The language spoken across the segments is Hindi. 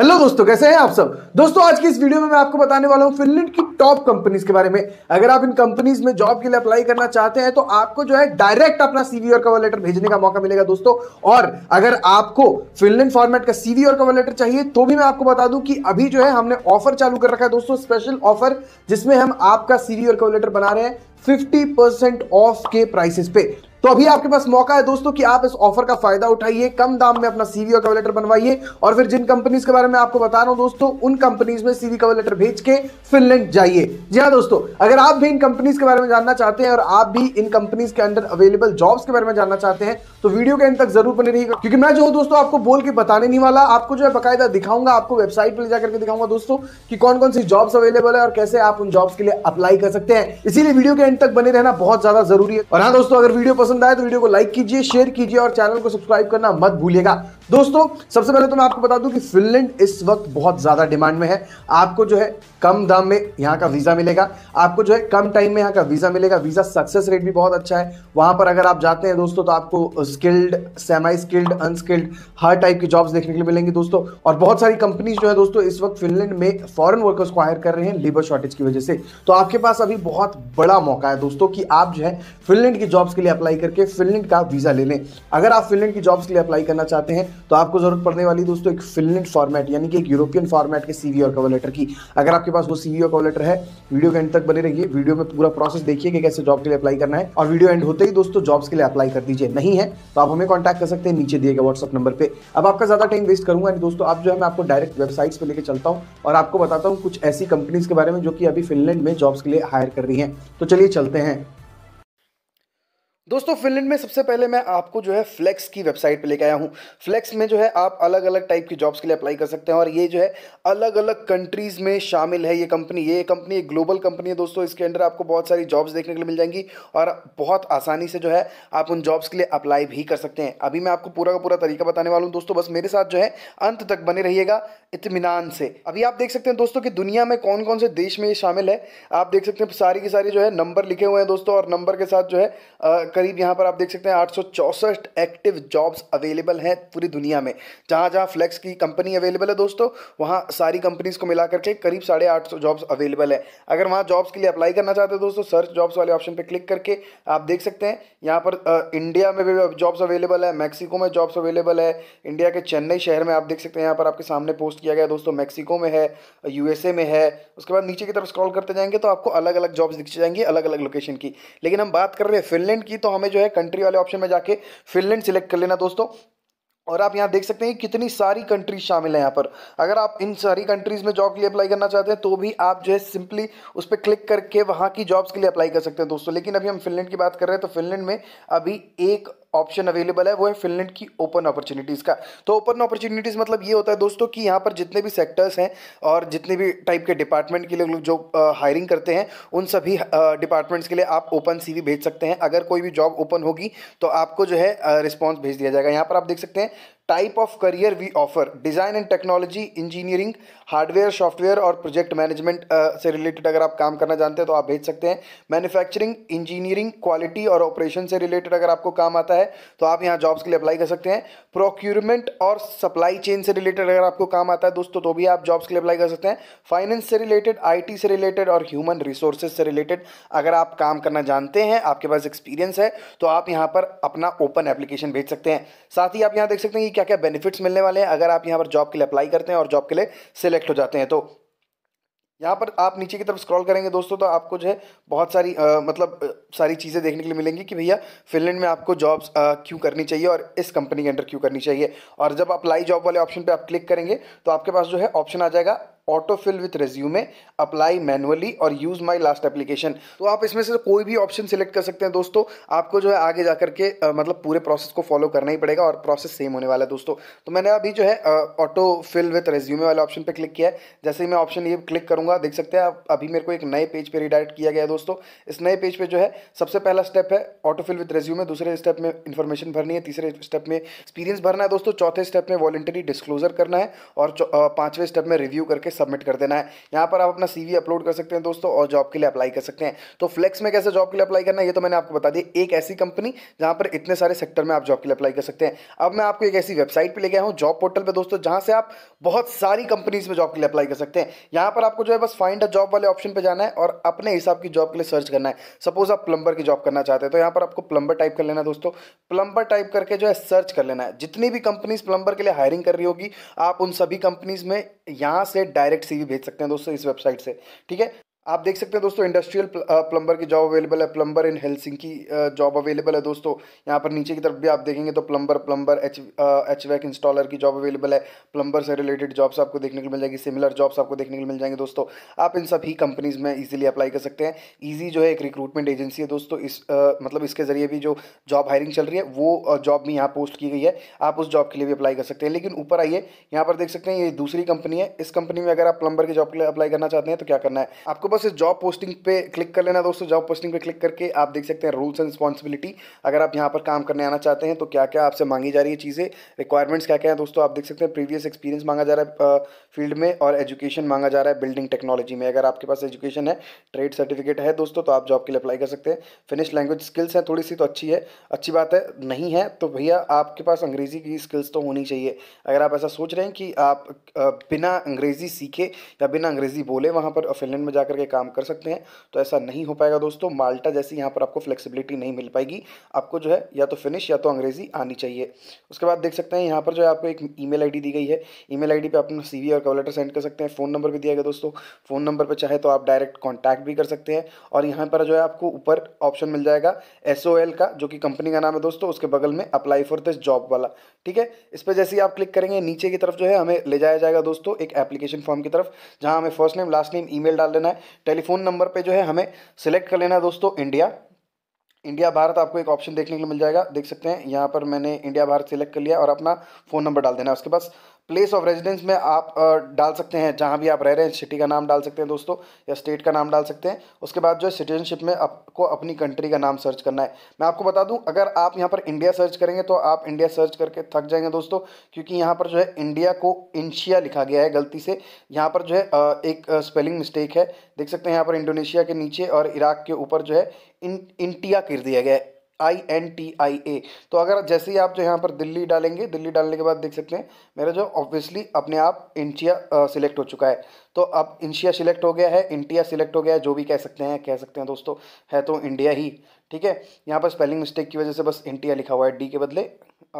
हेलो दोस्तों कैसे हैं आप सब दोस्तों आज की इस वीडियो में मैं आपको बताने वाला हूं फिनलैंड की टॉप कंपनीज के बारे में अगर आप इन कंपनीज में जॉब के लिए अप्लाई करना चाहते हैं तो आपको जो है डायरेक्ट अपना सीवी और कवर लेटर भेजने का मौका मिलेगा दोस्तों और अगर आपको फिनलैंड फॉर्मेट का सीवी और कवर लेटर चाहिए तो भी मैं आपको बता दूं कि अभी जो है हमने ऑफर चालू कर रखा है दोस्तों स्पेशल ऑफर जिसमें हम आपका सीवी और कवर लेटर बना रहे हैं 50% ऑफ के प्राइसेस पे तो अभी आपके पास मौका है दोस्तों कि आप इस ऑफर का फायदा उठाइए कम दाम में अपना सीवी और कवलेटर बनवाइए और फिर जिन कंपनीज के बारे में आपको बता रहा हूं दोस्तों उन कंपनीज में सीवी कवलेटर भेज के फिनलैंड जाइए जी हाँ दोस्तों अगर आप भी इन कंपनीज के बारे में जानना चाहते हैं और आप भी इन कंपनीज के अंदर अवेलेबल जॉब्स के बारे में जानना चाहते हैं तो वीडियो के अंदर तक जरूर बने रहिएगा क्योंकि मैं जो दोस्तों आपको बोल के बताने नहीं वाला आपको जो है बाकायदा दिखाऊंगा आपको वेबसाइट पर ले जाकर दिखाऊंगा दोस्तों की कौन कौन सी जॉब्स अवेलेबल है और कैसे आप उन जॉब्स के लिए अप्लाई कर सकते हैं इसीलिए वीडियो के एंड तक बने रहना बहुत ज्यादा जरूरी है और हाँ दोस्तों अगर वीडियो पसंद आए तो वीडियो को लाइक कीजिए शेयर कीजिए और चैनल को सब्सक्राइब करना मत भूलिएगा दोस्तों सबसे पहले तो मैं आपको बता दूं कि फिनलैंड इस वक्त बहुत ज़्यादा डिमांड में है आपको जो है कम दाम में यहाँ का वीज़ा मिलेगा आपको जो है कम टाइम में यहाँ का वीज़ा मिलेगा वीज़ा सक्सेस रेट भी बहुत अच्छा है वहां पर अगर आप जाते हैं दोस्तों तो आपको स्किल्ड सेमाई स्किल्ड अनस्किल्ड हर टाइप की जॉब्स देखने के लिए मिलेंगी दोस्तों और बहुत सारी कंपनीज जो है दोस्तों इस वक्त फिनलैंड में फॉरन वर्कर्स को हायर कर रहे हैं लेबर शॉर्टेज की वजह से तो आपके पास अभी बहुत बड़ा मौका है दोस्तों की आप जो है फिनलैंड की जॉब्स के लिए अप्लाई करके फिनलैंड का वीज़ा ले लें अगर आप फिनलैंड की जॉब्स के लिए अप्लाई करना चाहते हैं तो आपको ज़रूरत पड़ने वाली दोस्तों एक फिनलैंड फॉर्मेट यानी कि एक यूरोपियन फॉर्मेट के सीवी और कवर लेटर की अगर आपके पास वो सीवी और कवर लेटर है वीडियो के एंड तक बने रहिए वीडियो में पूरा प्रोसेस देखिए कि कैसे जॉब के लिए अप्लाई करना है और वीडियो एंड होते ही दोस्तों जॉब्स के लिए अप्लाई कर दीजिए नहीं है तो आप हमें कॉन्टैक्ट कर सकते हैं नीचे दिए गए व्हाट्सअप नंबर पर अब आपका ज़्यादा टाइम वेस्ट करूंगा दोस्तों आप जो है मैं आपको डायरेक्ट वेबसाइट्स पर लेकर चलता हूँ और आपको बताता हूँ कुछ ऐसी कंपनीज के बारे में जो कि अभी फिनलैंड में जॉब्स के लिए हायर कर रही है तो चलिए चलते हैं दोस्तों फिनलैंड में सबसे पहले मैं आपको जो है फ्लेक्स की वेबसाइट पे लेके आया हूँ फ्लेक्स में जो है आप अलग अलग टाइप की जॉब्स के लिए अप्लाई कर सकते हैं और ये जो है अलग अलग कंट्रीज़ में शामिल है ये कंपनी ये कंपनी एक ग्लोबल कंपनी है दोस्तों इसके अंदर आपको बहुत सारी जॉब्स देखने के लिए मिल जाएंगी और बहुत आसानी से जो है आप उन जॉब्स के लिए अप्लाई भी कर सकते हैं अभी मैं आपको पूरा का पूरा तरीका बताने वाला हूँ दोस्तों बस मेरे साथ जो है अंत तक बने रहिएगा इतमान से अभी आप देख सकते हैं दोस्तों की दुनिया में कौन कौन से देश में ये शामिल है आप देख सकते हैं सारी की सारी जो है नंबर लिखे हुए हैं दोस्तों और नंबर के साथ जो है करीब यहाँ पर आप देख सकते हैं आठ एक्टिव जॉब्स अवेलेबल हैं पूरी दुनिया में जहाँ जहाँ फ्लेक्स की कंपनी अवेलेबल है दोस्तों वहाँ सारी कंपनीज को मिला करके करीब साढ़े आठ सौ जॉब्स अवेलेबल है अगर वहाँ जॉब्स के लिए अप्लाई करना चाहते हो दोस्तों सर्च जॉब्स वाले ऑप्शन पर क्लिक करके आप देख सकते हैं यहाँ पर आ, इंडिया में भी जॉब्स अवेलेबल है मैक्सिको में जॉब्स अवेलेबल है इंडिया के चेन्नई शहर में आप देख सकते हैं यहाँ पर आपके सामने पोस्ट किया गया दोस्तों मैक्सिको में है यूएसए में है उसके बाद नीचे की तरफ स्क्रॉल करते जाएंगे तो आपको अलग अलग जॉब्स दिख जाएंगी अलग अलग लोकेशन की लेकिन हम बात कर रहे हैं फिनलैंड की तो दोस्तों हमें जो है कंट्री वाले ऑप्शन में जाके फिनलैंड सिलेक्ट कर लेना दोस्तों और आप यहां देख सकते हैं कितनी सारी कंट्रीज शामिल हैं यहां पर अगर आप इन सारी कंट्रीज़ में जॉब के लिए अप्लाई करना चाहते हैं तो भी आप जो है सिंपली उस पर क्लिक करके वहां की जॉब्स के लिए अप्लाई कर सकते हैं दोस्तों लेकिन अभी हम फिनलैंड की बात कर रहे हैं तो फिनलैंड में अभी एक ऑप्शन अवेलेबल है वो है फिनलैंड की ओपन अपॉर्चुनिटीज़ का तो ओपन अपॉर्चुनिटीज़ मतलब ये होता है दोस्तों कि यहाँ पर जितने भी सेक्टर्स हैं और जितने भी टाइप के डिपार्टमेंट के लिए लोग जो हायरिंग करते हैं उन सभी डिपार्टमेंट्स के लिए आप ओपन सी भेज सकते हैं अगर कोई भी जॉब ओपन होगी तो आपको जो है रिस्पॉन्स भेज दिया जाएगा यहाँ पर आप देख सकते हैं type of career we offer design and technology engineering hardware software और प्रोजेक्ट मैनेजमेंट से रिलेटेड अगर आप काम करना जानते हैं तो आप भेज सकते हैं मैन्युफैक्चरिंग इंजीनियरिंग क्वालिटी और ऑपरेशन से रिलेटेड अगर आपको काम आता है तो आप यहाँ जॉब्स के लिए अप्लाई कर सकते हैं प्रोक्यूरमेंट और सप्लाई चेन से रिलेटेड अगर आपको काम आता है दोस्तों तो भी आप जॉब्स के लिए अप्लाई कर सकते हैं फाइनेंस से रिलेटेड आई से रिलेटेड और ह्यूमन रिसोर्सेज से रिलेटेड अगर आप काम करना जानते हैं आपके पास एक्सपीरियंस है तो आप यहाँ पर अपना ओपन एप्लीकेशन भेज सकते हैं साथ ही आप यहाँ देख सकते हैं कि क्या क्या बेनिफिट्स मिलने वाले हैं अगर आप यहाँ पर जॉब के लिए अप्लाई करते हैं और जॉब के लिए सिलेक्ट हो जाते हैं तो यहाँ पर आप नीचे की तरफ स्क्रॉल करेंगे दोस्तों तो आपको जो है बहुत सारी आ, मतलब सारी चीज़ें देखने के लिए मिलेंगी कि भैया फिनलैंड में आपको जॉब्स क्यों करनी चाहिए और इस कंपनी के अंडर क्यों करनी चाहिए और जब अप्लाई जॉब वाले ऑप्शन पे आप क्लिक करेंगे तो आपके पास जो है ऑप्शन आ जाएगा auto fill with resume apply manually और यूज़ माई लास्ट एप्लीकेशन तो आप इसमें से कोई भी ऑप्शन सिलेक्ट कर सकते हैं दोस्तों आपको जो है आगे के आ, मतलब पूरे प्रोसेस को फॉलो करना ही पड़ेगा और प्रोसेस सेम होने वाला है दोस्तों तो मैंने अभी जो है ऑटो फिल विथ रेज्यूमे वाले ऑप्शन पर क्लिक किया है जैसे ही मैं ऑप्शन ये क्लिक करूंगा देख सकते हैं आप अभी मेरे को एक नए पेज पर रिडायरेक्ट किया गया है दोस्तों इस नए पेज पर जो है सबसे पहला स्टेप है ऑटो फिल विथ रेज्यूमे दूसरे स्टेप में इंफॉर्मेशन भरनी है तीसरे स्टेप में एक्सपीरियंस भरना है दोस्तों चौथे स्टेप में वॉलेंटरी डिस्क्लोजर करना है और पांचवें स्टेप में रिव्यू करके सबमिट कर देना है यहाँ पर आप अपना सीवी अपलोड कर सकते हैं दोस्तों और जॉब के लिए अप्लाई कर सकते हैं तो फ्लेक्स में कैसे जॉब के लिए अप्लाई करना है ये तो मैंने आपको बता दिया एक ऐसी कंपनी जहाँ पर इतने सारे सेक्टर में आप जॉब के लिए अप्लाई कर सकते हैं अब मैं आपको एक ऐसी वेबसाइट पर ले गया हूँ जॉब पोर्टल पर दोस्तों जहाँ से आप बहुत सारी कंपनीज में जॉब के लिए अप्लाई कर सकते हैं यहाँ पर आपको जो है बस फाइंड अ जॉब वाले ऑप्शन पर जाना है और अपने हिसाब की जॉब के लिए सर्च करना है सपोज आप प्लम्बर की जॉब करना चाहते हैं तो यहाँ पर आपको प्लम्बर टाइप कर लेना दोस्तों प्लम्बर टाइप करके जो है सर्च कर लेना है जितनी भी कंपनीज प्लम्बर के लिए हायरिंग कर रही होगी आप उन सभी कंपनीज में यहाँ से डायरेक्ट डायरेक्ट सीवी भेज सकते हैं दोस्तों इस वेबसाइट से ठीक है आप देख सकते हैं दोस्तों इंडस्ट्रियल प्लम्बर uh, की जॉब अवेलेबल है plumber in Helsinki job available है दोस्तों यहाँ पर नीचे की तरफ भी आप देखेंगे तो plumber plumber H H vac installer की जॉब अवेलेबल है प्लम्बर से रिलेटेड जॉब्स आपको देखने को मिल जाएगी सिमिलर जॉब्स आपको देखने को मिल जाएंगे दोस्तों आप इन सभी कंपनीज़ में ईजिली अप्लाई कर सकते हैं ईजी जो है एक रिक्रूटमेंट एजेंसी है दोस्तों इस आ, uh, मतलब इसके ज़रिए भी जो जॉब हायरिंग चल रही है वो जॉब uh, भी यहाँ पोस्ट की गई है आप उस जॉब के लिए भी अप्लाई कर सकते हैं लेकिन ऊपर आइए यहाँ पर देख सकते हैं ये दूसरी कंपनी है इस कंपनी में अगर आप प्लम्बर की जॉब के लिए अप्लाई करना चाहते हैं तो क्या करना है आपको बस से जॉब पोस्टिंग पे क्लिक कर लेना दोस्तों जॉब पोस्टिंग पे क्लिक करके आप देख सकते हैं रूल्स एंड रिस्पॉन्सिबिलिटी अगर आप यहाँ पर काम करने आना चाहते हैं तो क्या क्या आपसे मांगी जा रही है चीज़ें रिक्वायरमेंट्स क्या क्या है दोस्तों आप देख सकते हैं प्रीवियस एक्सपीरियंस मांगा जा रहा है फील्ड में और एजुकेशन मांगा जा रहा है बिल्डिंग टेक्नोलॉजी में अगर आपके पास एजुकेशन है ट्रेड सर्टिफिकेट है दोस्तों तो आप जॉब के लिए अप्लाई कर सकते हैं फिनिश लैंग्वेज स्किल्स हैं थोड़ी सी तो अच्छी है अच्छी बात है नहीं है तो भैया आपके पास अंग्रेज़ी की स्किल्स तो होनी चाहिए अगर आप ऐसा सोच रहे हैं कि आप बिना अंग्रेज़ी सीखे या बिना अंग्रेज़ी बोले वहाँ पर फिनलैंड में जाकर के काम कर सकते हैं तो ऐसा नहीं हो पाएगा दोस्तों माल्टा जैसी यहाँ पर आपको फ्लेक्सिबिलिटी नहीं मिल पाएगी आपको जो है या तो फिनिश या तो अंग्रेजी आनी चाहिए उसके बाद देख सकते हैं यहाँ पर जो है आपको एक ई मेल दी गई है ई मेल आई आप अपना सी और कवर लेटर सेंड कर सकते हैं फ़ोन नंबर भी दिया गया दोस्तों फ़ोन नंबर पर चाहे तो आप डायरेक्ट कॉन्टैक्ट भी कर सकते हैं और यहाँ पर जो है आपको ऊपर ऑप्शन मिल जाएगा एस का जो कि कंपनी का नाम है दोस्तों उसके बगल में अप्लाई फॉर दिस जॉब वाला ठीक है इस पर जैसे ही आप क्लिक करेंगे नीचे की तरफ जो है हमें ले जाया जाएगा दोस्तों एक एप्लीकेशन फॉर्म की तरफ जहां हमें first name last name email डाल देना है टेलीफोन नंबर पे जो है हमें सेलेक्ट कर लेना है दोस्तों इंडिया इंडिया भारत आपको एक ऑप्शन देखने के लिए मिल जाएगा देख सकते हैं यहाँ पर मैंने इंडिया भारत सेलेक्ट कर लिया और अपना फ़ोन नंबर डाल देना उसके पास प्लेस ऑफ रेजिडेंस में आप डाल सकते हैं जहाँ भी आप रह रहे हैं सिटी का नाम डाल सकते हैं दोस्तों या स्टेट का नाम डाल सकते हैं उसके बाद जो है सिटीजनशिप में आपको अपनी कंट्री का नाम सर्च करना है मैं आपको बता दूं अगर आप यहाँ पर इंडिया सर्च करेंगे तो आप इंडिया सर्च करके थक जाएंगे दोस्तों क्योंकि यहाँ पर जो है इंडिया को इंशिया लिखा गया है गलती से यहाँ पर जो है एक स्पेलिंग मिस्टेक है देख सकते हैं यहाँ पर इंडोनेशिया के नीचे और इराक के ऊपर जो है इंटिया कर दिया गया है आई एन टी आई ए तो अगर जैसे ही आप जो यहाँ पर दिल्ली डालेंगे दिल्ली डालने के बाद देख सकते हैं मेरा जो ऑब्वियसली अपने आप इंशिया सिलेक्ट हो चुका है तो अब इंशिया सिलेक्ट हो गया है इंडिया सिलेक्ट हो गया है जो भी कह सकते हैं कह सकते हैं दोस्तों है तो इंडिया ही ठीक है यहाँ पर स्पेलिंग मिस्टेक की वजह से बस इंडिया लिखा हुआ है डी के बदले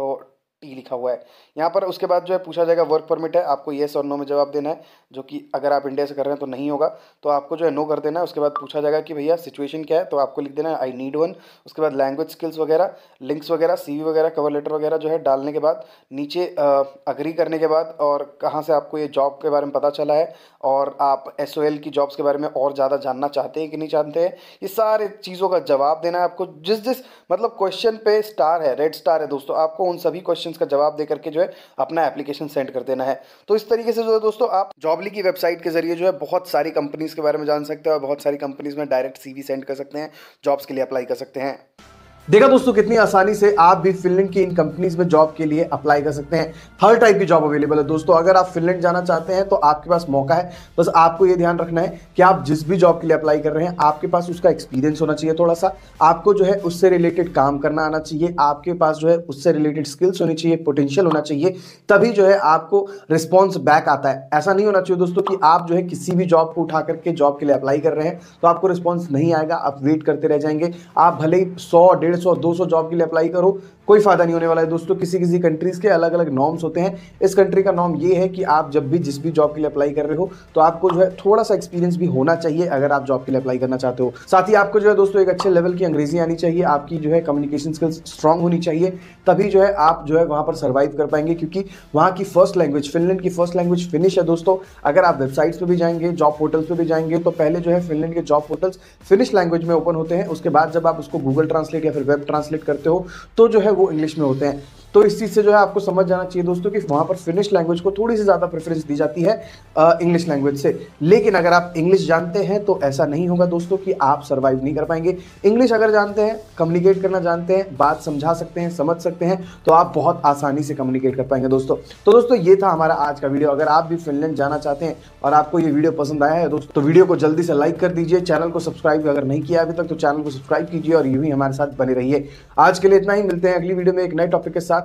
और टी लिखा हुआ है यहाँ पर उसके बाद जो है पूछा जाएगा वर्क परमिट है आपको येस और नो में जवाब देना है जो कि अगर आप इंडिया से कर रहे हैं तो नहीं होगा तो आपको जो है नो कर देना है उसके बाद पूछा जाएगा कि भैया सिचुएशन क्या है तो आपको लिख देना है आई नीड वन उसके बाद लैंग्वेज स्किल्स वगैरह लिंक्स वगैरह सी वगैरह कवर लेटर वगैरह जो है डालने के बाद नीचे अग्री करने के बाद और कहाँ से आपको ये जॉब के बारे में पता चला है और आप एस की जॉब्स के बारे में और ज़्यादा जानना चाहते हैं कि नहीं चाहते हैं ये सारे चीज़ों का जवाब देना है आपको जिस जिस मतलब क्वेश्चन पे स्टार है रेड स्टार है दोस्तों आपको उन सभी क्वेश्चन क्वेश्चन का जवाब दे करके जो है अपना एप्लीकेशन सेंड कर देना है तो इस तरीके से जो है दोस्तों आप जॉबली की वेबसाइट के जरिए जो है बहुत सारी कंपनीज के बारे में जान सकते हैं और बहुत सारी कंपनीज में डायरेक्ट सीवी सेंड कर सकते हैं जॉब्स के लिए अप्लाई कर सकते हैं देखा दोस्तों कितनी आसानी से आप भी फिनलैंड की इन कंपनीज में जॉब के लिए अप्लाई कर सकते हैं हर टाइप की जॉब अवेलेबल है दोस्तों अगर आप फिनलैंड जाना चाहते हैं तो आपके पास मौका है बस आपको यह ध्यान रखना है कि आप जिस भी जॉब के लिए अप्लाई कर रहे हैं आपके पास उसका एक्सपीरियंस होना चाहिए थोड़ा सा आपको जो है उससे रिलेटेड काम करना आना चाहिए आपके पास जो है उससे रिलेटेड स्किल्स होनी चाहिए पोटेंशियल होना चाहिए तभी जो है आपको रिस्पॉन्स बैक आता है ऐसा नहीं होना चाहिए दोस्तों कि आप जो है किसी भी जॉब को उठा करके जॉब के लिए अप्लाई कर रहे हैं तो आपको रिस्पॉन्स नहीं आएगा आप वेट करते रह जाएंगे आप भले ही सौ डेढ़ डेढ़ सौ दो सौ जॉब के लिए अप्लाई करो कोई फ़ायदा नहीं होने वाला है दोस्तों किसी किसी कंट्रीज़ के अलग अलग नॉर्म्स होते हैं इस कंट्री का नॉर्म ये है कि आप जब भी जिस भी जॉब के लिए अप्लाई कर रहे हो तो आपको जो है थोड़ा सा एक्सपीरियंस भी होना चाहिए अगर आप जॉब के लिए अप्लाई करना चाहते हो साथ ही आपको जो है दोस्तों एक अच्छे लेवल की अंग्रेजी आनी चाहिए आपकी जो है कम्युनिकेशन स्किल्स स्ट्रांग होनी चाहिए तभी जो है आप जो है वहां पर सर्वाइव कर पाएंगे क्योंकि वहां की फर्स्ट लैंग्वेज फिनलैंड की फर्स्ट लैंग्वेज फिनिश है दोस्तों अगर आप वेबसाइट्स पर भी जाएंगे जॉब पोर्टल्स पर भी जाएंगे तो पहले जो है फिनलैंड के जॉब पोर्टल्स फिनिश लैंग्वेज में ओपन होते हैं उसके बाद जब आप उसको गूगल ट्रांसलेट या फिर वेब ट्रांसलेट करते हो तो जो है वो इंग्लिश में होते हैं तो इस चीज़ से जो है आपको समझ जाना चाहिए दोस्तों कि वहाँ पर फिनिश लैंग्वेज को थोड़ी सी ज़्यादा प्रेफरेंस दी जाती है इंग्लिश लैंग्वेज से लेकिन अगर आप इंग्लिश जानते हैं तो ऐसा नहीं होगा दोस्तों कि आप सर्वाइव नहीं कर पाएंगे इंग्लिश अगर जानते हैं कम्युनिकेट करना जानते हैं बात समझा सकते हैं समझ सकते हैं तो आप बहुत आसानी से कम्युनिकेट कर पाएंगे दोस्तों तो दोस्तों ये था हमारा आज का वीडियो अगर आप भी फिनलैंड जाना चाहते हैं और आपको ये वीडियो पसंद आया है दोस्तों तो वीडियो को जल्दी से लाइक कर दीजिए चैनल को सब्सक्राइब अगर नहीं किया अभी तक तो चैनल को सब्सक्राइब कीजिए और ये ही हमारे साथ बने रहिए आज के लिए इतना ही मिलते हैं अगली वीडियो में एक नए टॉपिक के साथ